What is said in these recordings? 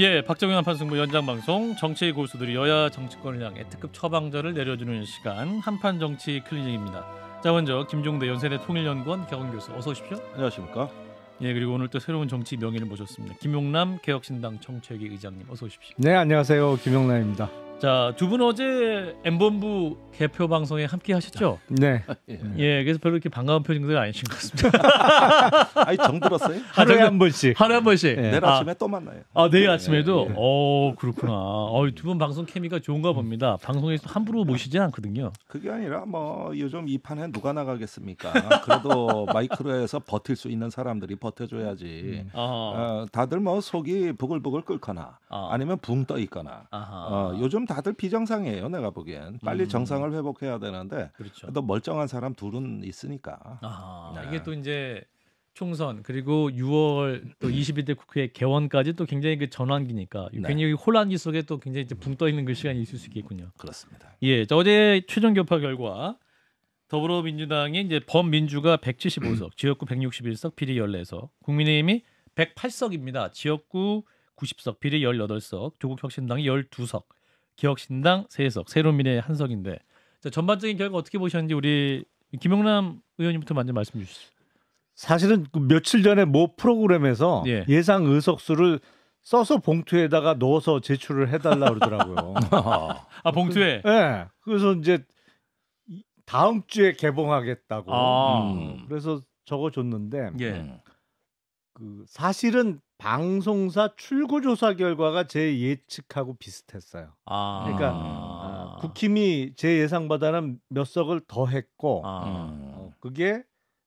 예, 박정희 한판 승부 연장 방송 정치의 고수들이 여야 정치권을 향해 특급 처방전을 내려주는 시간 한판 정치 클리닉입니다. 자 먼저 김종대 연세대 통일연구원 경원 교수 어서 오십시오. 안녕하십니까? 예, 그리고 오늘 또 새로운 정치 명인을 모셨습니다. 김용남 개혁신당 정책위 의장님 어서 오십시오. 네, 안녕하세요. 김용남입니다. 자, 두 분 어제 엠본부 개표 방송에 함께 하셨죠? 네. 네. 예. 예, 그래서 별로 이렇게 반가운 표정들 아니신 것 같습니다. 아니, 정 들었어요? 아, 하루에 한 번씩. 하루에 한 번씩. 네. 내일 아. 아침에 아, 또 만나요. 아, 내일 네, 아침에도? 네, 어, 그렇구나. 어, 두분 방송 케미가 좋은가 봅니다. 방송에서 함부로 모시진 않거든요. 그게 아니라 뭐 요즘 이 판에 누가 나가겠습니까? 그래도 마이크로에서 버틸 수 있는 사람들이 버텨줘야지. 음. 어, 다들 뭐 속이 부글부글 끓거나 아. 아니면 붕 떠 있거나 어, 요즘 다들 비정상이에요. 내가 보기엔 빨리 음. 정상을 회복해야 되는데 그렇죠. 또 멀쩡한 사람 둘은 있으니까. 아, 네. 이게 또 이제 총선 그리고 6월 또 21대 국회 개원까지 또 굉장히 그 전환기니까 네. 굉장히 혼란기 속에 또 굉장히 이제 붕 떠 있는 그 시간이 있을 수 있겠군요. 그렇습니다. 예, 어제 최종 교파 결과 더불어민주당이 이제 범민주가 175석, 지역구 161석, 비리 14석, 국민의힘이 108석입니다. 지역구 90석, 비례 18석, 조국혁신당이 12석, 기억신당 세석, 새로미래 한석인데 자, 전반적인 결과 어떻게 보셨는지 우리 김영남 의원님부터 먼저 말씀 해 주시죠. 사실은 그 며칠 전에 모 프로그램에서 예. 예상 의석수를 써서 봉투에다가 넣어서 제출을 해달라 그러더라고요. 아 봉투에. 그, 네. 그래서 이제 다음 주에 개봉하겠다고. 아. 음. 그래서 적어 줬는데 예. 그 사실은 방송사 출구 조사 결과가 제 예측하고 비슷했어요. 아. 그러니까 아, 국힘이 제 예상보다는 몇 석을 더 했고 아. 어, 그게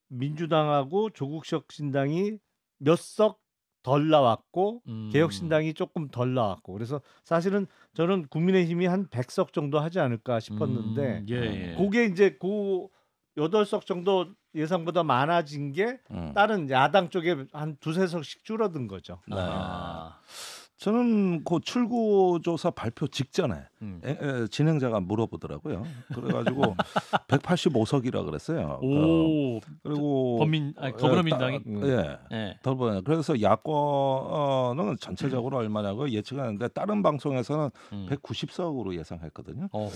민주당하고 조국혁 신당이 몇 석 덜 나왔고 음. 개혁신당이 조금 덜 나왔고 그래서 사실은 저는 국민의힘이 한 100석 정도 하지 않을까 싶었는데 음. 예, 예. 그게 이제 그8석 정도 예상보다 많아진 게 음. 다른 야당 쪽에 한 두세 석씩 줄어든 거죠. 네. 아. 저는 그 출구조사 발표 직전에 음. 에, 에, 진행자가 물어보더라고요. 그래가지고 185석이라 그랬어요. 오, 그, 그리고 범민 아니, 더불어민당이 예, 음. 예, 예. 예. 더불어 그래서 야권은 전체적으로 얼마냐고 예측하는데 다른 방송에서는 음. 190석으로 예상했거든요. 어허.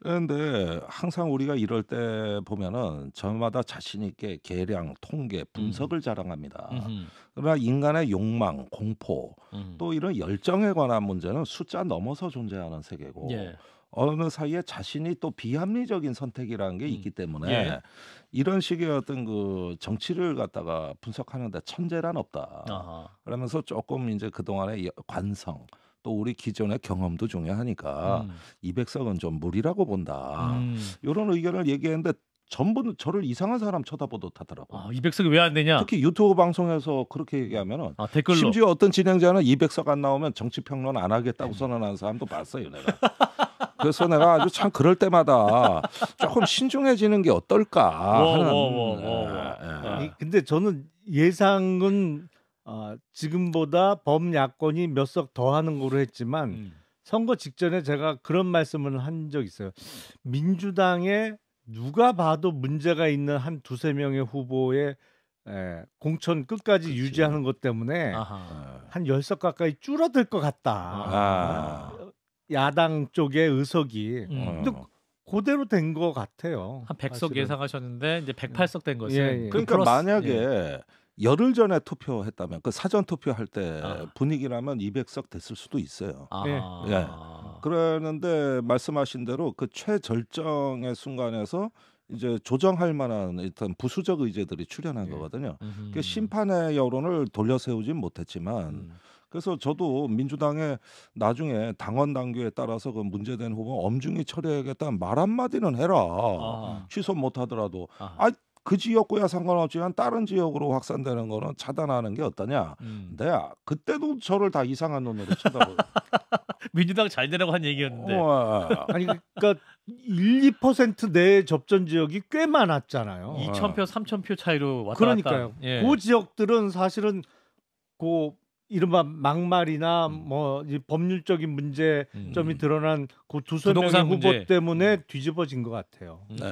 그런데 항상 우리가 이럴 때 보면은 저마다 자신 있게 계량, 통계, 분석을 음. 자랑합니다. 음흠. 그러나 인간의 욕망, 공포, 음. 또 이런 열정에 관한 문제는 숫자 넘어서 존재하는 세계고 예. 어느 사이에 자신이 또 비합리적인 선택이라는 게 음. 있기 때문에 예. 이런 식의 어떤 그 정치를 갖다가 분석하는데 천재란 없다. 아하. 그러면서 조금 이제 그동안의 관성 또 우리 기존의 경험도 중요하니까 음. 2 0석은좀 무리라고 본다. 음. 이런 의견을 얘기했는데 전부 저를 이상한 사람 쳐다보듯 하더라고요. 아, 2 0석이왜 안 되냐? 특히 유튜브 방송에서 그렇게 얘기하면은 아, 댓글로. 심지어 어떤 진행자는 이백석안 나오면 정치 평론 안 하겠다고 선언하는 사람도 봤어요, 내가. 그래서 내가 아주 참 그럴 때마다 조금 신중해지는 게 어떨까 하는. 와, 와, 와, 예, 예. 근데 저는 예상은 어, 지금보다 범 야권이 몇 석 더 하는 거로 했지만 음. 선거 직전에 제가 그런 말씀을 한적 있어요. 민주당의 누가 봐도 문제가 있는 한 두세 명의 후보의 에, 공천 끝까지 그치. 유지하는 것 때문에 아하. 한 열석 가까이 줄어들 것 같다. 아 야당 쪽의 의석이 음. 어. 어. 그대로 된 것 같아요. 한 100석 사실은. 예상하셨는데 이제 108석 어. 된 것은 예, 예. 그 그러니까 플러스, 만약에 예. 열흘 전에 투표했다면 그 사전 투표할 때 아. 분위기라면 200석 됐을 수도 있어요. 아. 예. 예. 그랬는데 말씀하신 대로 그 최절정의 순간에서 이제 조정할 만한 일단 부수적 의제들이 출현한 네. 거거든요. 그 심판의 여론을 돌려세우진 못했지만 음. 그래서 저도 민주당의 나중에 당원 당규에 따라서 그 문제된 후보 엄중히 처리하겠다는 말 한마디는 해라. 아. 취소 못하더라도. 아. 아그 지역구야 상관없지만 다른 지역으로 확산되는 거는 차단하는 게 어떠냐. 음. 근데 그때도 저를 다 이상한 눈으로 쳐다보고. 민주당 잘 되라고 한 얘기였는데. 어, 어, 어. 아니 그러니까 1, 2%내 접전 지역이 꽤 많았잖아요. 2,000표, 3,000표 차이로 왔다 그러니까요. 갔다. 예. 그 지역들은 사실은 고 이른바 막말이나 음. 뭐 법률적인 문제점이 음. 드러난 그 두세 명의 후보 문제. 때문에 음. 뒤집어진 것 같아요. 네.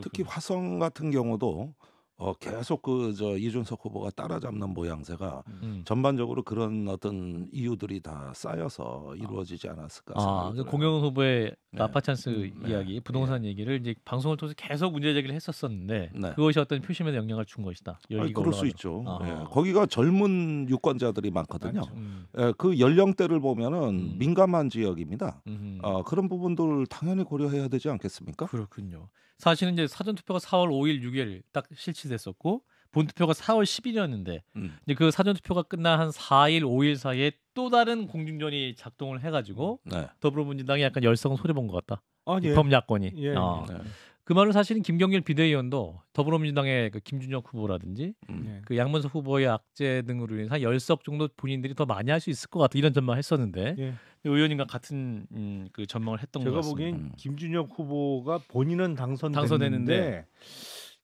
특히 화성 같은 경우도 어 계속 그 저 이준석 후보가 따라잡는 모양새가 음. 전반적으로 그런 어떤 이유들이 다 쌓여서 아. 이루어지지 않았을까 아, 이 아, 공영 후보의 네. 라파 찬스 음, 네. 이야기, 부동산 네. 얘기를 이제 방송을 통해서 계속 문제 제기를 했었었는데 네. 그것이 어떤 표심에 영향을 준 것이다. 아니, 그럴 수 있죠. 예. 아. 예. 거기가 젊은 유권자들이 많거든요. 음. 예, 그 연령대를 보면은 음. 민감한 지역입니다. 어, 그런 부분들 당연히 고려해야 되지 않겠습니까? 그렇군요. 사실은 이제 사전 투표가 4월 5일, 6일 딱 실시됐었고 본 투표가 4월 10일이었는데 음. 이제 그 사전 투표가 끝난한 4일, 5일 사이에 또 다른 공중전이 작동을 해가지고 음, 네. 더불어민주당이 약간 열성 소리 본 것 같다. 아, 예. 범 야권이. 예. 어. 네. 그 말은 사실은 김경률 비대위원도 더불어민주당의 그 김준혁 후보라든지 음. 네. 그 양문석 후보의 악재 등으로 인해서 한 10석 정도 본인들이 더 많이 할 수 있을 것같아 이런 전망을 했었는데 예. 의원님과 같은 음, 그 전망을 했던 제가 것 같습니다. 제가 보기엔 음. 김준혁 후보가 본인은 당선됐는데,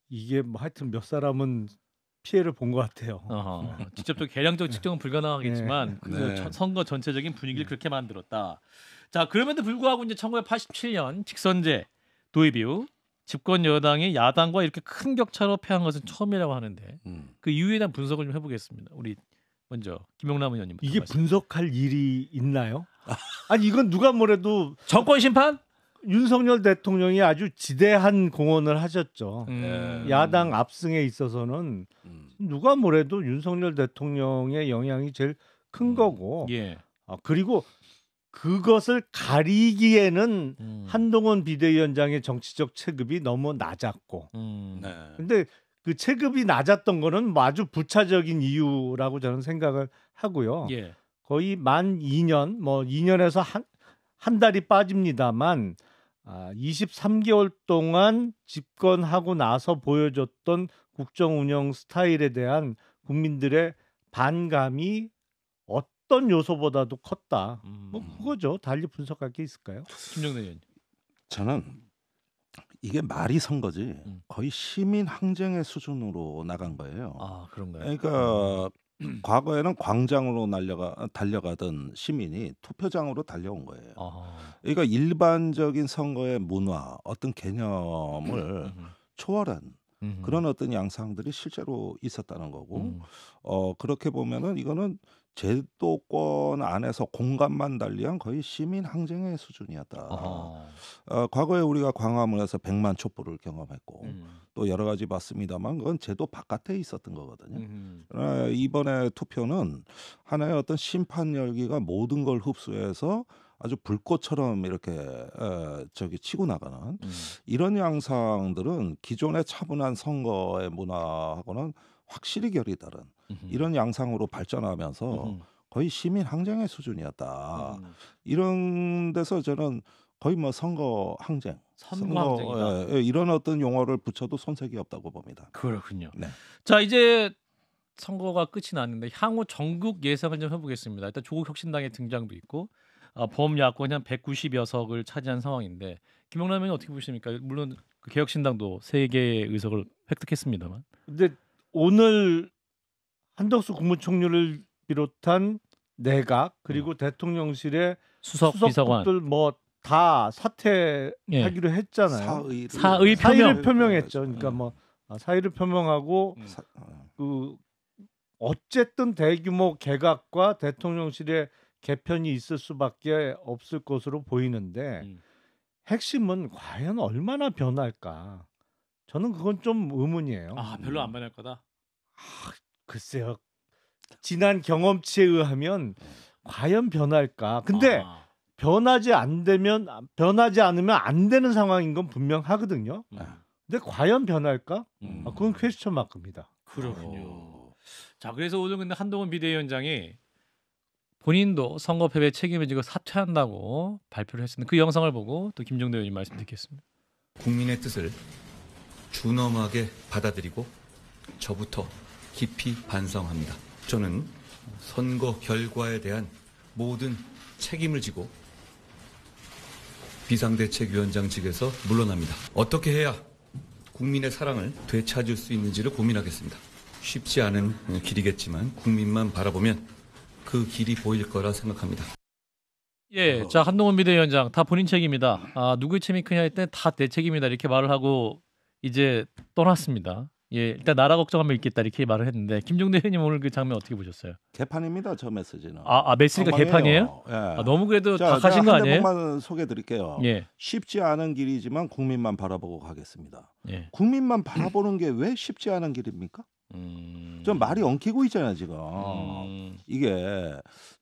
이게 뭐 하여튼 몇 사람은 피해를 본 것 같아요. 어허, 네. 직접적 계량적 네. 측정은 불가능하겠지만 네. 그 네. 선거 전체적인 분위기를 네. 그렇게 만들었다. 자 그럼에도 불구하고 이제 1987년 직선제 도입 이후 집권 여당이 야당과 이렇게 큰 격차로 패한 것은 처음이라고 하는데 음. 그 이유에 대한 분석을 좀 해보겠습니다. 우리 먼저 김용남 의원님 이게 말씀. 분석할 일이 있나요? 아니 이건 누가 뭐래도 정권 심판? 윤석열 대통령이 아주 지대한 공헌을 하셨죠. 음. 네. 야당 압승에 있어서는 음. 누가 뭐래도 윤석열 대통령의 영향이 제일 큰 음. 거고. 예. 아, 그리고 그것을 가리기에는 음. 한동훈 비대위원장의 정치적 체급이 너무 낮았고 음. 네. 근데 그 체급이 낮았던 거는 뭐 아주 부차적인 이유라고 저는 생각을 하고요. 예. 거의 만 2년 뭐 2년에서 한, 한 달이 빠집니다만 아, 23개월 동안 집권하고 나서 보여줬던 국정 운영 스타일에 대한 국민들의 반감이 어떤 요소보다도 컸다. 뭐 음. 뭐 그거죠. 달리 분석할 게 있을까요? 김정래 의원. 저는 이게 말이 선 거지 음. 거의 시민 항쟁의 수준으로 나간 거예요. 아 그런가요? 그러니까 음. 과거에는 광장으로 날려가 달려가던 시민이 투표장으로 달려온 거예요. 아. 그러니까 일반적인 선거의 문화 어떤 개념을 음, 음, 음. 초월한 그런 어떤 양상들이 실제로 있었다는 거고 음. 어 그렇게 보면은 이거는 제도권 안에서 공간만 달리한 거의 시민 항쟁의 수준이었다. 어. 과거에 우리가 광화문에서 백만 촛불을 경험했고 음. 또 여러 가지 봤습니다만 그건 제도 바깥에 있었던 거거든요. 음. 그 이번에 투표는 하나의 어떤 심판 열기가 모든 걸 흡수해서 아주 불꽃처럼 이렇게 에, 어, 저기 치고 나가는 음. 이런 양상들은 기존의 차분한 선거의 문화하고는 확실히 결이 다른 이런 양상으로 발전하면서 거의 시민 항쟁의 수준이었다. 음. 이런 데서 저는 거의 뭐 선거 항쟁, 선거, 예, 예, 이런 어떤 용어를 붙여도 손색이 없다고 봅니다. 그렇군요. 네. 자 이제 선거가 끝이 났는데 향후 전국 예상을 좀 해보겠습니다. 일단 조국혁신당의 등장도 있고 아, 범야권이 한 190여석을 차지한 상황인데 김영남 의원이 어떻게 보십니까? 물론 그 개혁신당도 세 개의 의석을 획득했습니다만. 근데 오늘 한덕수 국무총리를 비롯한 내각 그리고 음. 대통령실의 수석 비서관들 뭐 다 사퇴하기로 예. 했잖아요. 사의를, 사의 표명. 표명했죠. 음. 그러니까 뭐 아, 사의를 표명하고 음. 어. 그 어쨌든 대규모 개각과 대통령실의 개편이 있을 수밖에 없을 것으로 보이는데 음. 핵심은 과연 얼마나 변할까? 저는 그건 좀 의문이에요. 아 별로 안 변할 거다. 아, 글쎄요. 지난 경험치에 의하면 네. 과연 변할까? 근데 아. 변하지 안 되면 변하지 않으면 안 되는 상황인 건 분명하거든요. 음. 근데 과연 변할까? 음. 아, 그건 퀘스천 마크입니다. 그렇군요. 자, 그래서 오늘 근데 한동훈 비대위원장이 본인도 선거 패배 책임을 지고 사퇴한다고 발표를 했습니다. 그 영상을 보고 또 김종대 의원님 말씀 듣겠습니다. 국민의 뜻을 준엄하게 받아들이고 저부터 깊이 반성합니다. 저는 선거 결과에 대한 모든 책임을 지고 비상대책위원장직에서 물러납니다. 어떻게 해야 국민의 사랑을 되찾을 수 있는지를 고민하겠습니다. 쉽지 않은 길이겠지만 국민만 바라보면 그 길이 보일 거라 생각합니다. 예, 자 한동훈 비대위원장 다 본인 책임이다. 아 누구의 책임이 크냐 했더니 다내 책임이다 이렇게 말을 하고 이제 떠났습니다. 예, 일단 나라 걱정하면 있겠다 이렇게 말을 했는데 김종대 의원님 오늘 그 장면 어떻게 보셨어요? 개판입니다 저 메시지는. 아, 아 메시지가 개판이에요? 예. 아, 너무 그래도 자, 다 가신 거 아니에요? 한만 소개드릴게요. 예. 쉽지 않은 길이지만 국민만 바라보고 가겠습니다. 예. 국민만 바라보는 게 왜 쉽지 않은 길입니까? 음. 좀 말이 엉키고 있잖아요 지금 음. 이게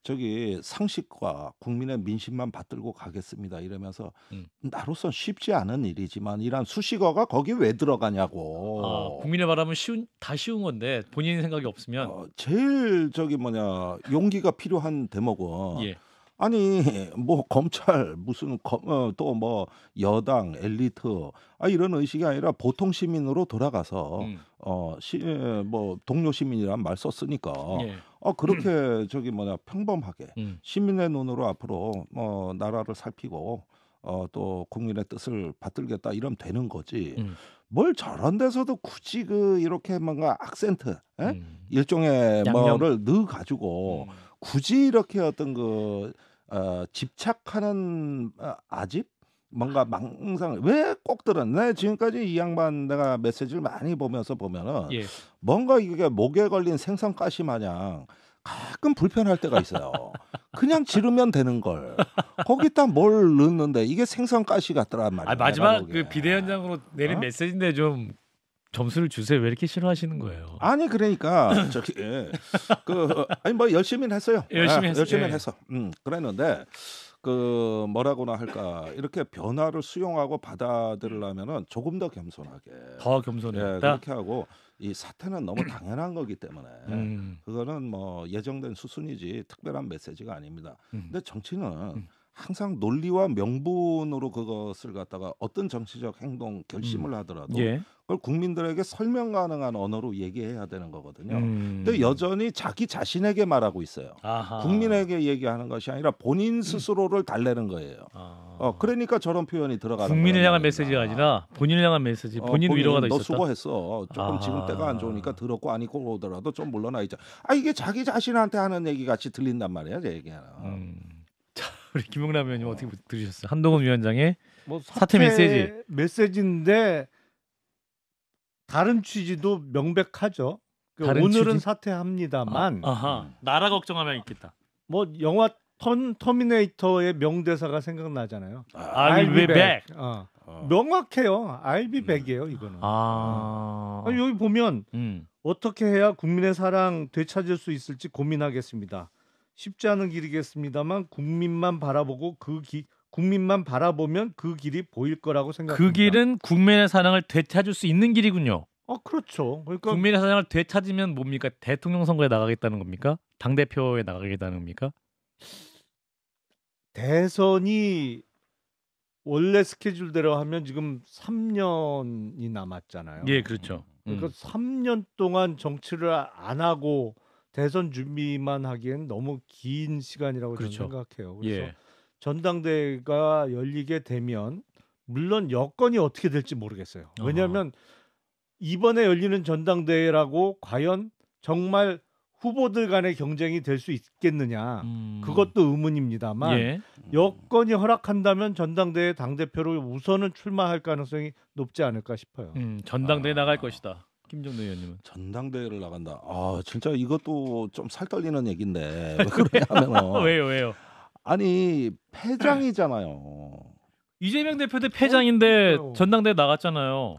저기 상식과 국민의 민심만 받들고 가겠습니다 이러면서 음. 나로선 쉽지 않은 일이지만 이런 수식어가 거기 왜 들어가냐고 아, 국민의 바람은 쉬운 다 쉬운 건데 본인 생각이 없으면 어, 제일 저기 뭐냐 용기가 필요한 대목은 예. 아니 뭐 검찰 무슨 어, 또뭐 여당 엘리트 아 이런 의식이 아니라 보통 시민으로 돌아가서 음. 어뭐 동료 시민이란 말 썼으니까 예. 어 그렇게 음. 저기 뭐냐 평범하게 음. 시민의 눈으로 앞으로 뭐 나라를 살피고 어또 국민의 뜻을 받들겠다 이러면 되는 거지. 음. 뭘 저런 데서도 굳이 그 이렇게 뭔가 악센트 에? 음. 일종의 양념. 뭐를 넣어 가지고 음. 굳이 이렇게 어떤 그 어, 집착하는 어, 아집 뭔가 망상 왜 꼭 들었네 지금까지 이 양반 내가 메시지를 많이 보면서 보면은 예. 뭔가 이게 목에 걸린 생선가시 마냥 가끔 불편할 때가 있어요 그냥 지르면 되는 걸 거기다 뭘 넣는데 이게 생선가시 같더란 말이에요 아, 마지막 그 비대 현장으로 내린 어? 메시지인데 좀 점수를 주세요. 왜 이렇게 싫어하시는 거예요? 아니 그러니까 저기 예. 그 아니 뭐 열심히 는 했어요. 열심히 아, 했어. 열심히 예. 해서 예. 음 그랬는데 그 뭐라고나 할까 이렇게 변화를 수용하고 받아들이려면은 조금 더 겸손하게 더 겸손해야 예, 그렇게 하고 이 사태는 너무 당연한 거기 때문에 음. 그거는 뭐 예정된 수순이지 특별한 메시지가 아닙니다. 음. 근데 정치는 음. 항상 논리와 명분으로 그것을 갖다가 어떤 정치적 행동 결심을 하더라도 예. 그걸 국민들에게 설명 가능한 언어로 얘기해야 되는 거거든요. 음. 근데 여전히 자기 자신에게 말하고 있어요. 아하. 국민에게 얘기하는 것이 아니라 본인 음. 스스로를 달래는 거예요. 아. 어, 그러니까 저런 표현이 들어가는 국민을 향한 메시지가 아니라 본인을 향한 메시지, 본인, 어, 위로가 더 있었다. 너 수고했어. 조금 아하. 지금 때가 안 좋으니까 들었고 아니고 오더라도 좀 물러나 있자. 아 이게 자기 자신한테 하는 얘기 같이 들린단 말이야, 제 얘기는. 음. 자, 우리 김용남 의원님 어떻게 어. 들으셨어요? 한동훈 위원장의 뭐 사퇴, 사퇴 메시지. 메시지인데 다른 취지도 명백하죠. 그러 오늘은 취지? 사퇴합니다만 아, 음. 나라 걱정하면 있겠다. 뭐 영화 턴, 터미네이터의 명대사가 생각나잖아요. I'll, 아, I'll be, be back. back. 어. 어. 명확해요. I'll be back이에요, 음. 이거는. 아. 어. 아니, 여기 보면 음. 어떻게 해야 국민의 사랑 되찾을 수 있을지 고민하겠습니다. 쉽지 않은 길이겠습니다만 국민만 바라보고 그 기, 국민만 바라보면 그 길이 보일 거라고 생각합니다. 그 길은 국민의 사랑을 되찾을 수 있는 길이군요. 아 그렇죠. 그러니까 국민의 사랑을 되찾으면 뭡니까? 대통령 선거에 나가겠다는 겁니까? 당 대표에 나가겠다는 겁니까? 대선이 원래 스케줄대로 하면 지금 3년이 남았잖아요. 예, 그렇죠. 그러니까 3년 음. 동안 정치를 안 하고 대선 준비만 하기엔 너무 긴 시간이라고 그렇죠. 저는 생각해요. 예. 그래서 예. 전당대회가 열리게 되면 물론 여건이 어떻게 될지 모르겠어요. 왜냐하면 이번에 열리는 전당대회라고 과연 정말 후보들 간의 경쟁이 될 수 있겠느냐 음. 그것도 의문입니다만 예. 여건이 허락한다면 전당대회 당 대표로 우선은 출마할 가능성이 높지 않을까 싶어요. 음, 전당대회 아. 나갈 것이다. 김정대 의원님은 전당대회를 나간다. 아 진짜 이것도 좀 살떨리는 얘기인데 왜 그러냐면 왜요 왜요? 아니 패장이잖아요. 이재명 어? 대표도 패장인데 어, 그렇죠. 전당대 회 나갔잖아요.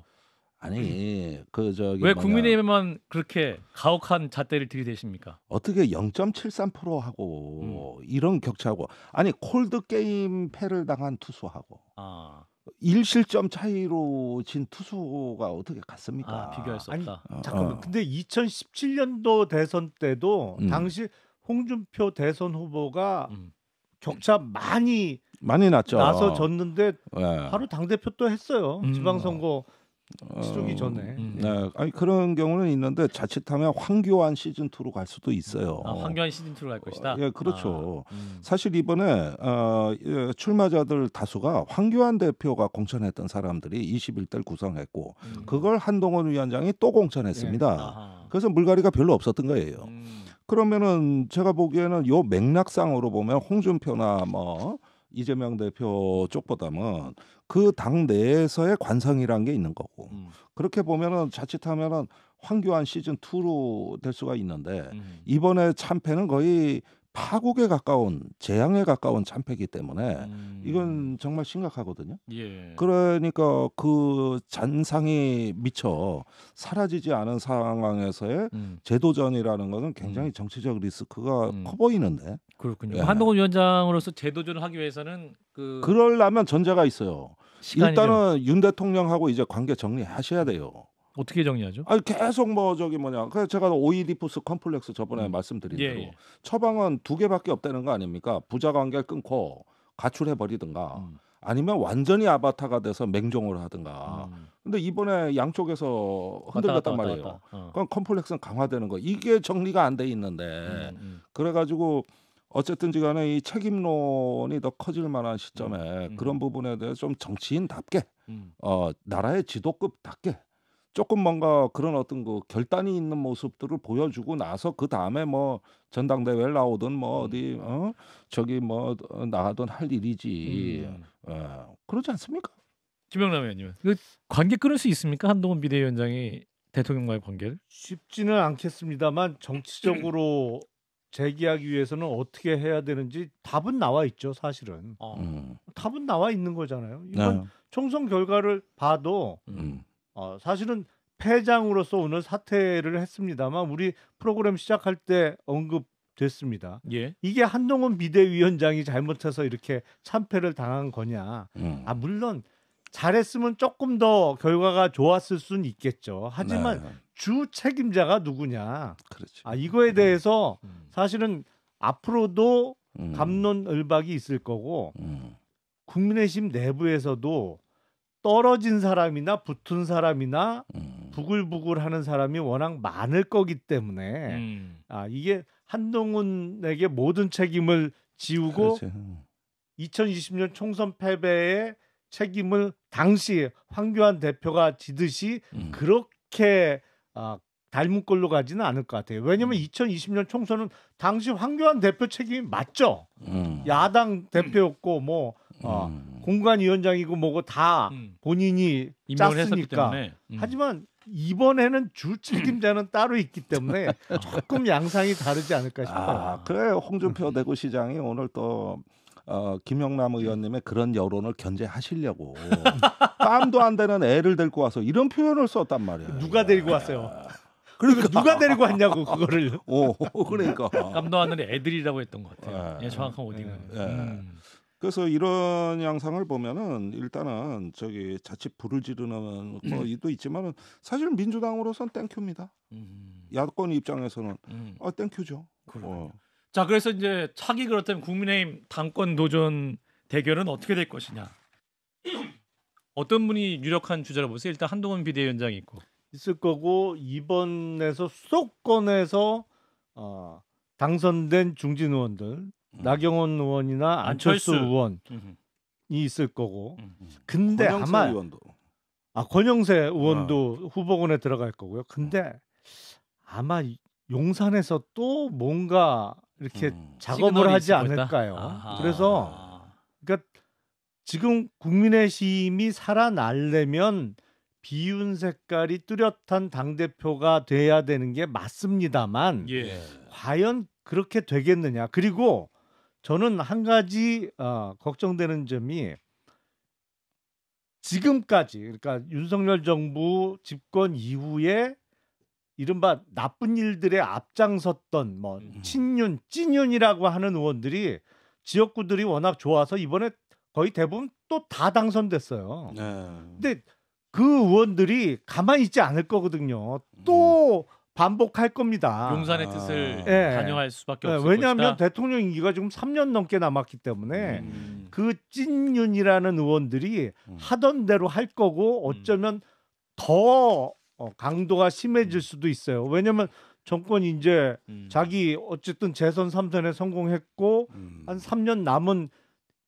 아니 그 저기 왜 뭐냐. 국민의힘만 그렇게 가혹한 잣대를 들이대십니까? 어떻게 0.73% 하고 음. 이런 격차하고 아니 콜드 게임 패를 당한 투수하고 아. 1실점 차이로 진 투수가 어떻게 갔습니까? 아, 비교할 수 없다. 아니, 어. 잠깐만. 어. 근데 2017년도 대선 때도 음. 당시 홍준표 대선 후보가 음. 격차 많이 많이 났죠. 나서 졌는데 네. 바로 당 대표 또 했어요. 음. 지방선거 어, 치르기 전에. 음. 네, 아니 그런 경우는 있는데 자칫하면 황교안 시즌 2로 갈 수도 있어요. 아, 황교안 시즌 2로 갈 것이다. 어, 예, 그렇죠. 아, 음. 사실 이번에 어, 예, 출마자들 다수가 황교안 대표가 공천했던 사람들이 21대를 구성했고 음. 그걸 한동훈 위원장이 또 공천했습니다. 예. 그래서 물갈이가 별로 없었던 거예요. 음. 그러면은 제가 보기에는 요 맥락상으로 보면 홍준표나 뭐 이재명 대표 쪽보다는 그 당 내에서의 관성이라는 게 있는 거고 음. 그렇게 보면은 자칫하면은 황교안 시즌 2로 될 수가 있는데 음. 이번에 참패는 거의 파국에 가까운 재앙에 가까운 참패이기 때문에 음. 이건 정말 심각하거든요. 예. 그러니까 그 잔상이 미쳐 사라지지 않은 상황에서의 음. 재도전이라는 것은 굉장히 음. 정치적 리스크가 음. 커 보이는데. 그렇군요. 예. 한동훈 위원장으로서 재도전을 하기 위해서는 그 그럴라면 전제가 있어요. 일단은 윤 대통령하고 이제 관계 정리하셔야 돼요. 어떻게 정리하죠? 아니 계속 뭐 저기 뭐냐. 그래서 제가 오이디푸스 컴플렉스 저번에 음. 말씀드린 예, 대로 예, 예. 처방은 두 개밖에 없다는 거 아닙니까? 부자 관계를 끊고 가출해 버리든가 음. 아니면 완전히 아바타가 돼서 맹종을 하든가. 음. 근데 이번에 양쪽에서 흔들렸단 말이에요. 왔다 갔다. 어. 그럼 컴플렉스는 강화되는 거. 이게 정리가 안 돼 있는데 음, 음. 그래가지고. 어쨌든지 간에 이 책임론이 더 커질 만한 시점에 음, 음. 그런 부분에 대해 서좀 정치인답게 음. 어 나라의 지도급답게 조금 뭔가 그런 어떤 그 결단이 있는 모습들을 보여주고 나서 그 다음에 뭐 전당대회를 나오든 뭐 음. 어디 어 저기 뭐 어, 나가든 할 일이지 음. 어, 예. 그렇지 않습니까? 김영남 의원님, 그 관계 끊을 수 있습니까? 한동훈 비대위원장이 대통령과의 관계를 쉽지는 않겠습니다만 정치적으로 재기하기 위해서는 어떻게 해야 되는지 답은 나와 있죠 사실은 어. 음. 답은 나와 있는 거잖아요 이건 네. 총선 결과를 봐도 음. 어, 사실은 폐장으로서 오늘 사퇴를 했습니다만 우리 프로그램 시작할 때 언급됐습니다. 예. 이게 한동훈 비대위원장이 잘못해서 이렇게 참패를 당한 거냐? 음. 아 물론 잘했으면 조금 더 결과가 좋았을 수는 있겠죠. 하지만 네. 주 책임자가 누구냐? 그렇죠. 아 이거에 대해서 음. 음. 사실은 앞으로도 음. 감론을박이 있을 거고 음. 국민의힘 내부에서도 떨어진 사람이나 붙은 사람이나 음. 부글부글 하는 사람이 워낙 많을 거기 때문에 음. 아 이게 한동훈에게 모든 책임을 지우고 그렇죠. 2020년 음. 총선 패배의 책임을 당시 황교안 대표가 지듯이 음. 그렇게 아, 닮은 꼴로 가지는 않을 것 같아요. 왜냐하면 2020년 음. 총선은 당시 황교안 대표 책임이 맞죠. 음. 야당 대표였고 뭐 어, 음. 공관위원장이고 뭐고 다 음. 본인이 짰으니까. 음. 하지만 이번에는 주 책임자는 따로 있기 때문에 조금 양상이 다르지 않을까 아, 싶어요. 아, 그래 음. 홍준표 음. 대구시장이 오늘 또 어, 김영남 의원님의 그런 여론을 견제하시려고 깜도안 되는 애를 데리고 와서 이런 표현을 썼단 말이에요. 누가 데리고 왔어요? 아. 그러니까, 그러니까 누가 데리고 왔냐고 그거를. 오, 그러니까. 땀도 안 나는 애들이라고 했던 것 같아요. 예, 예 정확한 오딩은. 예. 그래서 이런 양상을 보면은 일단은 저기 자칫 불을 지르는 거도 뭐 음. 있지만은 사실 민주당으로선 땡큐입니다. 음. 야권 입장에서는 음. 아 땡큐죠. 어. 자 그래서 이제 차기 그렇다면 국민의힘 당권 도전 대결은 어떻게 될 것이냐. 어떤 분이 유력한 주자로 보세요? 일단 한동훈 비대위원장이 있고 있을 거고 이번에서 수도권에서 어, 당선된 중진 의원들 음. 나경원 의원이나 안철수, 안철수. 의원이 있을 거고. 음, 음. 근데 아마 의원도. 아 권영세 의원도 어. 후보군에 들어갈 거고요. 근데 아마 용산에서 또 뭔가 이렇게 음. 작업을 하지 않을까요? 아하. 그래서 그러니까 지금 국민의힘이 살아날려면 비윤 색깔이 뚜렷한 당 대표가 돼야 되는 게 맞습니다만 예. 과연 그렇게 되겠느냐? 그리고 저는 한 가지 어, 걱정되는 점이 지금까지 그러니까 윤석열 정부 집권 이후에 이른바 나쁜 일들에 앞장섰던 뭐 친윤, 찐윤이라고 하는 의원들이 지역구들이 워낙 좋아서 이번에 거의 대부분 또 다 당선됐어요. 네. 근데 그 의원들이 가만히 있지 않을 거거든요. 또 음. 반복할 겁니다. 용산의 아. 뜻을 예. 반영할 수밖에 예, 없을 왜냐하면 것이다. 대통령 임기가 지금 3년 넘게 남았기 때문에 음. 그 찐윤이라는 의원들이 음. 하던 대로 할 거고 음. 어쩌면 음. 더 어, 강도가 심해질 음. 수도 있어요. 왜냐하면 정권이 이제 음. 자기 어쨌든 재선 3선에 성공했고 한 3년 남은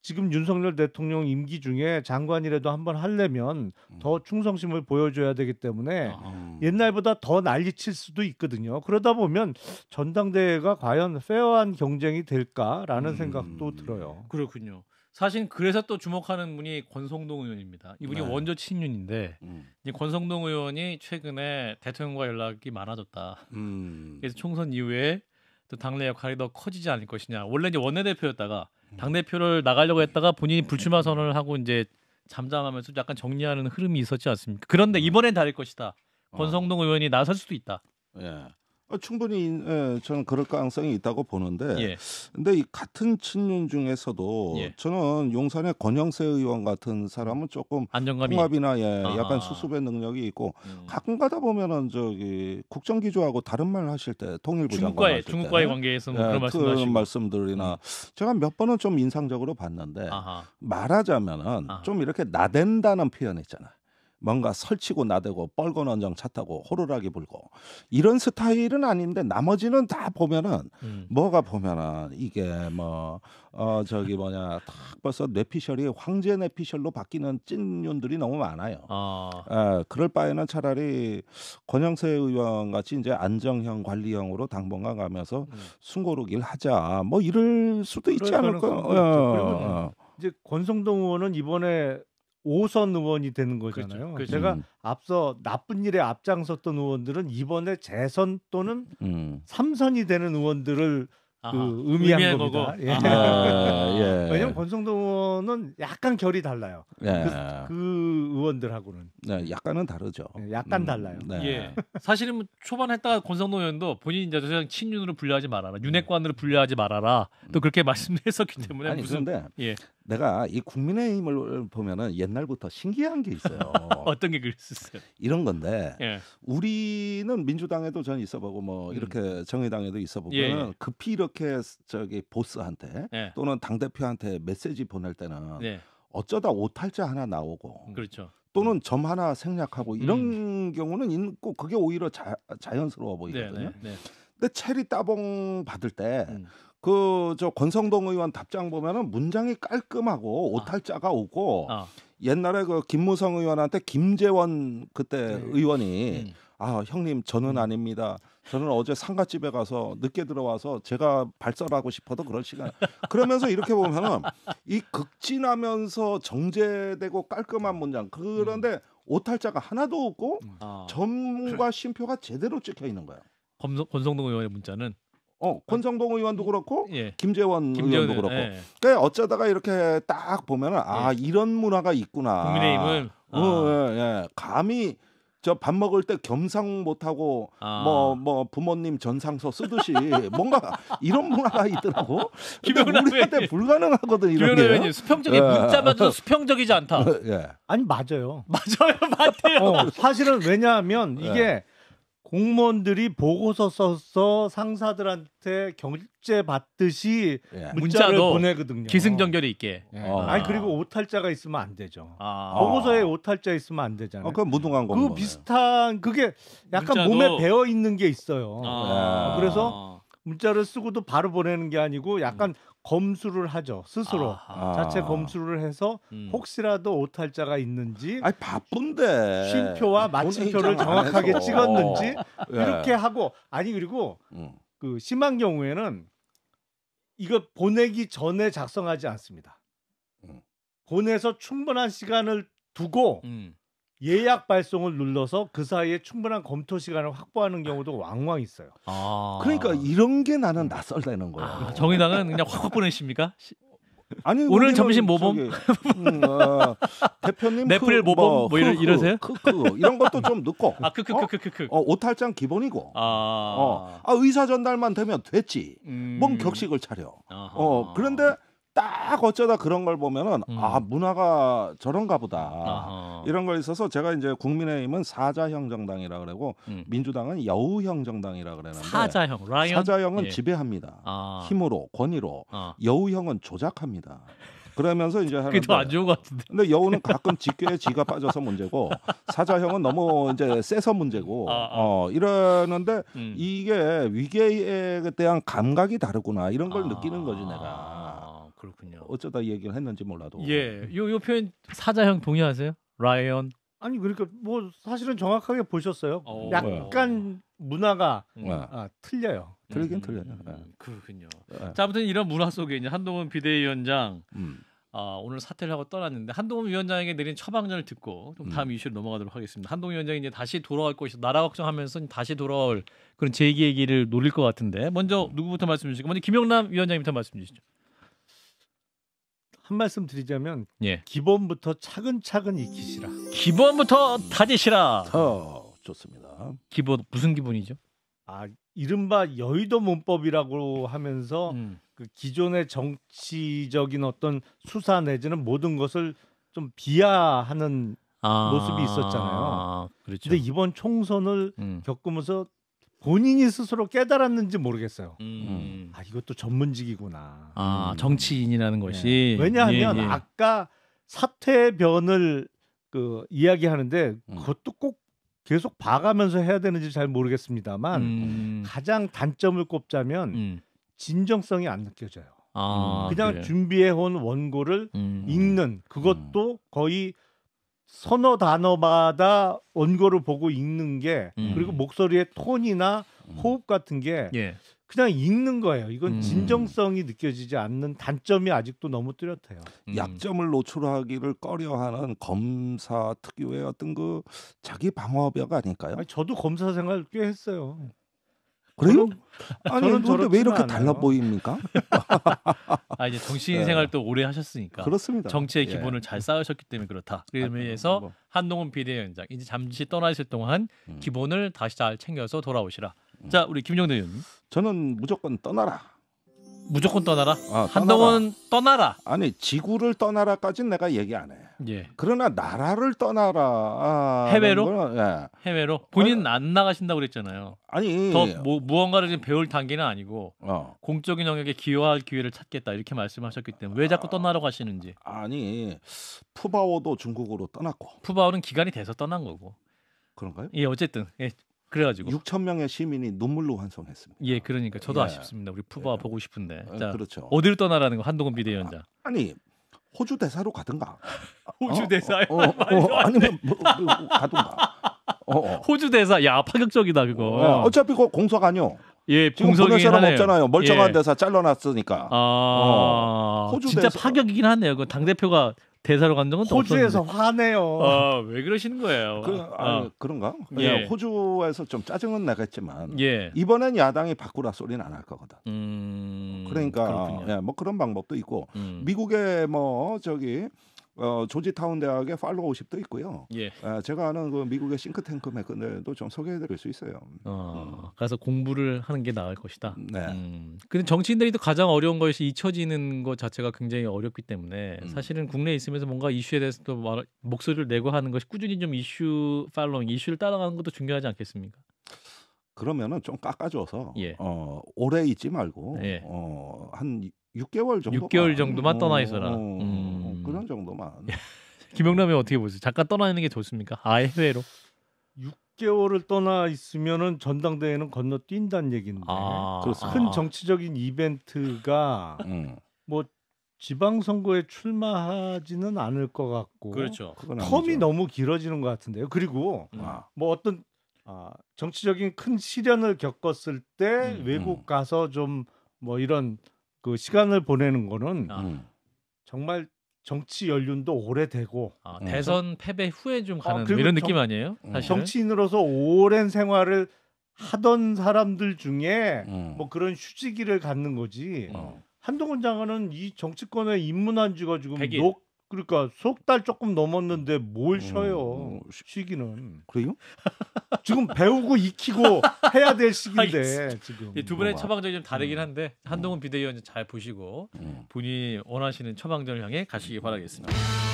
지금 윤석열 대통령 임기 중에 장관이라도 한번 할려면 음. 더 충성심을 보여줘야 되기 때문에 아, 음. 옛날보다 더 난리칠 수도 있거든요. 그러다 보면 전당대회가 과연 페어한 경쟁이 될까라는 음, 생각도 들어요. 그렇군요. 사실 그래서 또 주목하는 분이 권성동 의원입니다. 이분이 네. 원조 친윤인데 음. 권성동 의원이 최근에 대통령과 연락이 많아졌다. 음. 그래서 총선 이후에 또 당내 역할이 더 커지지 않을 것이냐. 원래 이제 원내대표였다가 당 대표를 나가려고 했다가 본인이 불출마 선언을 하고 이제 잠잠하면서 약간 정리하는 흐름이 있었지 않습니까? 그런데 음. 이번엔 다를 것이다. 권성동 아. 의원이 나설 수도 있다. 예. 어, 충분히 예, 저는 그럴 가능성이 있다고 보는데 예. 근데 이 같은 친윤 중에서도 예. 저는 용산의 권영세 의원 같은 사람은 조금 안정감이 통합이나 예, 약간 수습의 능력이 있고 음. 가끔 가다 보면은 저기 국정 기조하고 다른 말 하실 때 통일부 장관 과 중국과의 관계에서 뭐 예, 그런 말씀하시고 말씀들이나 음. 제가 몇 번은 좀 인상적으로 봤는데 아하. 말하자면은 아하. 좀 이렇게 나댄다는 표현 있잖아요. 뭔가 설치고 나대고 뻘건 언정 차 타고 호루라기 불고 이런 스타일은 아닌데 나머지는 다 보면은 음. 뭐가 보면은 이게 뭐 어 저기 뭐냐 탁 벌써 뇌피셜이 황제 뇌피셜로 바뀌는 찐윤들이 너무 많아요. 아. 에, 예, 그럴 바에는 차라리 권영세 의원 같이 이제 안정형 관리형으로 당분간 가면서 음. 숨고르기를 하자 뭐 이럴 수도 있지 않을까요? 예. 그렇죠. 어, 어. 이제 권성동 의원은 이번에 5선 의원이 되는 그렇죠, 거잖아요. 그렇죠, 그렇죠. 제가 음. 앞서 나쁜 일에 앞장섰던 의원들은 이번에 재선 또는 3선이 음. 되는 의원들을 그 아하, 그 의미한 겁니다. 예. 아, 예. 왜냐하면 권성동 의원은 약간 결이 달라요. 예. 그, 그, 의원들하고는. 네, 약간은 다르죠. 예, 약간 음, 달라요. 네. 예. 사실은 뭐 초반 했다가 권성동 의원도 본인 이제 저 친윤으로 분류하지 말아라, 윤핵관으로 분류하지 말아라. 또 음. 그렇게 말씀했었기 때문에 아니, 무슨 예. 내가 이 국민의힘을 보면은 옛날부터 신기한 게 있어요. 어떤 게 그랬었어요? 이런 건데 예. 우리는 민주당에도 전 있어보고 뭐 음. 이렇게 음. 정의당에도 있어보면 예, 예. 급히 이렇게 저기 보스한테 예. 또는 당 대표한테 메시지 보낼 때는 네. 어쩌다 오탈자 하나 나오고 그렇죠. 또는 음. 점 하나 생략하고 음. 이런 음. 경우는 있고 그게 오히려 자, 연스러워 보이거든요. 네, 네, 네. 근데 체리 따봉 받을 때. 음. 그저 권성동 의원 답장 보면은 문장이 깔끔하고 아. 오탈자가 아. 오고 아. 옛날에 그 김무성 의원한테 김재원 그때 네. 의원이 음. 아 형님 저는 음. 아닙니다. 저는 어제 상가집에 가서 늦게 들어와서 제가 발설하고 싶어도 그럴 시간. 그러면서 이렇게 보면은 이 극진하면서 정제되고 깔끔한 문장. 그런데 음. 오탈자가 하나도 없고 음. 아. 점과 심표가 제대로 찍혀 있는 거예요. 권성동 의원의 문자는 어 권성동 의원도 그렇고 예. 김재원, 김재원 의원도 그렇고 예. 그러니까 어쩌다가 이렇게 딱 보면은 아 예. 이런 문화가 있구나. 국민의힘은 어, 아. 예, 예. 감히 저밥 먹을 때 겸상 못하고 뭐뭐 아. 뭐, 뭐 부모님 전상서 쓰듯이 뭔가 이런 문화가 있더라고. 근데 우한테 불가능하거든 이런 게. 의원님 수평적인 예. 문자마저 수평적이지 않다. 예. 아니 맞아요. 맞아요, 맞아요. 어, 사실은 왜냐하면 이게 예. 공무원들이 보고서 써서 상사들한테 경제 받듯이 예. 문자를 보내거든요. 기승전결이 있게. 예. 어. 아니 그리고 오탈자가 있으면 안 되죠. 아. 보고서에 오탈자 있으면 안 되잖아요. 아, 그건 무능한 거예그 비슷한 그게 약간 문자도... 몸에 배어 있는 게 있어요. 아. 어, 그래서 아. 문자를 쓰고도 바로 보내는 게 아니고 약간 음. 검수를 하죠 스스로 아. 자체 검수를 해서 음. 혹시라도 오탈자가 있는지 아니, 바쁜데 쉼표와 마침표를 정확하게 찍었는지 네. 이렇게 예. 하고 아니 그리고 음. 그 심한 경우에는 이거 보내기 전에 작성하지 않습니다. 음. 보내서 충분한 시간을 두고 음. 예약 발송을 눌러서 그 사이에 충분한 검토 시간을 확보하는 경우도 왕왕 있어요. 아. 그러니까 이런 게 나는 낯설다는 거예요. 아, 정의당은 그냥 확확 보내십니까? 아니 오늘 점심 모범 음, 어, 대표님 네플 그 모범 뭐, 뭐 이러, 그, 그, 이러세요? 크크 이런 것도 좀 넣고 아 크크크크크 어, 어, 오탈장 기본이고 아... 어, 아 의사 전달만 되면 됐지 음... 뭔 격식을 차려 아하. 어 그런데 딱 어쩌다 그런 걸 보면은 음. 아 문화가 저런가 보다 아하. 이런 걸 있어서 제가 이제 국민의힘은 사자형 정당이라 그러고 음. 민주당은 여우형 정당이라 그러는데 사자형 라이언? 사자형은 예. 지배합니다 아. 힘으로 권위로 아. 여우형은 조작합니다. 그러면서 이제 하는더안 좋은 것 같은데. 근데 여우는 가끔 직교에 지가 빠져서 문제고 사자형은 너무 이제 세서 문제고 아, 아. 어 이러는데 음. 이게 위계에 대한 감각이 다르구나 이런 걸 아. 느끼는 거지 내가. 그렇군요. 어쩌다 얘기를 했는지 몰라도. 예, 요, 요 표현 사자형 동의하세요? 라이언. 아니 그러니까 뭐 사실은 정확하게 보셨어요. 어, 약간 어. 문화가 네. 아, 틀려요. 틀리긴 음, 틀려요. 음, 네. 음, 그렇군요. 네. 자, 아무튼 이런 문화 속에 이제 한동훈 비대위원장 음. 아, 오늘 사퇴를 하고 떠났는데 한동훈 위원장에게 내린 처방전을 듣고 좀 다음 음. 이슈로 넘어가도록 하겠습니다. 한동훈 위원장이 이제 다시 돌아올 것이 나라 걱정하면서 다시 돌아올 그런 제기의 길을 노릴 것 같은데 먼저 누구부터 말씀 주시고 먼저 김영남 위원장님부터 말씀 주시죠. 한 말씀 드리자면 예. 기본부터 차근차근 익히시라. 기본부터 다지시라. 어, 좋습니다. 기본 무슨 기본이죠? 아 이른바 여의도 문법이라고 하면서 음. 그 기존의 정치적인 어떤 수사 내지는 모든 것을 좀 비하하는 아~ 모습이 있었잖아요. 아, 그렇죠. 근데 이번 총선을 음. 겪으면서 본인이 스스로 깨달았는지 모르겠어요. 음. 음. 아 이것도 전문직이구나. 아 음. 정치인이라는 예. 것이 네. 왜냐하면 예, 예. 아까 사퇴변을 그 이야기하는데 음. 그것도 꼭 계속 봐가면서 해야 되는지 잘 모르겠습니다만 음. 가장 단점을 꼽자면 음. 진정성이 안 느껴져요. 아, 그냥 준비해 온 원고를 읽는 그것도 거의 선어 단어마다 원고를 보고 읽는 게 음. 그리고 목소리의 톤이나 음. 호흡 같은 게 예. 그냥 읽는 거예요. 이건 음. 진정성이 음. 느껴지지 않는 단점이 아직도 너무 뚜렷해요. 음. 약점을 노출하기를 꺼려하는 검사 특유의 어떤 그 자기 방어벽 아닐까요? 아니, 저도 검사 생활 꽤 했어요. 그래요? 아니 근데 왜 이렇게 않아요. 보입니까? 아 이제 정치 생활 네. 또 오래 하셨으니까 그렇습니다. 정치의 예. 기본을 예. 잘 쌓으셨기 때문에 그렇다. 아, 그러면서 뭐. 한동훈 비대위원장 이제 잠시 떠나실 동안 음. 기본을 다시 잘 챙겨서 돌아오시라. 음. 자 우리 김종대 의원님. 저는 무조건 떠나라. 무조건 떠나라. 아, 한동훈 떠나라. 아니 지구를 떠나라까진 내가 얘기 안 해. 예. 그러나 나라를 떠나라. 해외로? 건, 예. 해외로? 본인은 아니, 안 나가신다고 그랬잖아요. 아니 더 예. 뭐, 무언가를 지금 배울 단계는 아니고 어. 공적인 영역에 기여할 기회를 찾겠다 이렇게 말씀하셨기 때문에 왜 자꾸 아. 떠나러 가시는지. 아니 푸바오도 중국으로 떠났고. 푸바오는 기간이 돼서 떠난 거고. 그런가요? 예 어쨌든 예, 그래가지고 6천 명의 시민이 눈물로 환송했습니다. 예, 그러니까 저도 예. 아쉽습니다. 우리 푸바 예. 보고 싶은데. 예, 자, 그렇죠. 어디로 떠나라는 거 한동훈 비대위원장. 아, 아니 호주 대사로 가든가. 호주 대사에 어, 어, 어, 어 아니면 뭐, 뭐, 뭐, 가든가. 어, 호주 대사, 야 파격적이다 그거. 어, 차피 그 공석 아니요. 예, 지금 보 사람 없잖아요. 멀쩡한 예. 대사 잘라놨으니까. 아, 호주 진짜 대사. 파격이긴 하네요. 그 당 대표가 대사로 간 적은 호주에서 화내요. 아, 왜 그러시는 거예요? 그, 아, 아. 그런가? 예. 예. 호주에서 좀 짜증은 나겠지만 예. 이번엔 야당이 바꾸라 소리는 안 할 거거든. 음... 그러니까 예, 뭐 그런 방법도 있고 음. 미국의 뭐 저기 어, 조지타운 대학의 팔로우십도 있고요. 예. 아, 제가 아는 그 미국의 싱크탱크 매끈들도 좀 소개해드릴 수 있어요. 어, 음. 그래서 공부를 하는 게 나을 것이다. 네. 음. 근데 정치인들이 또 가장 어려운 것이 잊혀지는 것 자체가 굉장히 어렵기 때문에 음. 사실은 국내에 있으면서 뭔가 이슈에 대해서 또 말, 목소리를 내고 하는 것이 꾸준히 좀 이슈 팔로잉, 이슈를 따라가는 것도 중요하지 않겠습니까? 그러면은 좀 깎아줘서 예. 어, 오래 있지 말고 예. 어, 한 6개월 정도 6개월 정도만 떠나 있어라. 어, 음. 어, 그런 정도만. 김영남이 어떻게 보세요? 잠깐 떠나 는게 좋습니까? 아예 해외로? 6개월을 떠나 있으면은 전당대회는 건너뛴다는 얘기인데 아, 큰 정치적인 이벤트가 음. 뭐 지방선거에 출마하지는 않을 것 같고 그렇죠. 텀이 아니죠. 너무 길어지는 것 같은데요. 그리고 음. 뭐 어떤 어, 정치적인 큰 시련을 겪었을 때 음, 음. 외국 가서 좀 뭐 이런 그 시간을 보내는 거는 아. 음. 정말 정치 연륜도 오래되고 아, 음. 대선 패배 후에 좀 어, 가는 아, 이런 느낌 정, 아니에요? 사 정치인으로서 오랜 생활을 하던 사람들 중에 음. 뭐 그런 휴지기를 갖는 거지. 음. 한동훈 장관은 이 정치권에 입문한 지가 지금 100일. 그러니까 속달 조금 넘었는데 뭘 어, 쉬어요? 시기는 어, 그래요? 지금 배우고 익히고 해야 될 시기인데 아, 지금. 두 분의 처방전이 좀 다르긴 음. 한데 한동훈 음. 비대위원장 잘 보시고 음. 본인이 원하시는 처방전을 향해 가시기 바라겠습니다.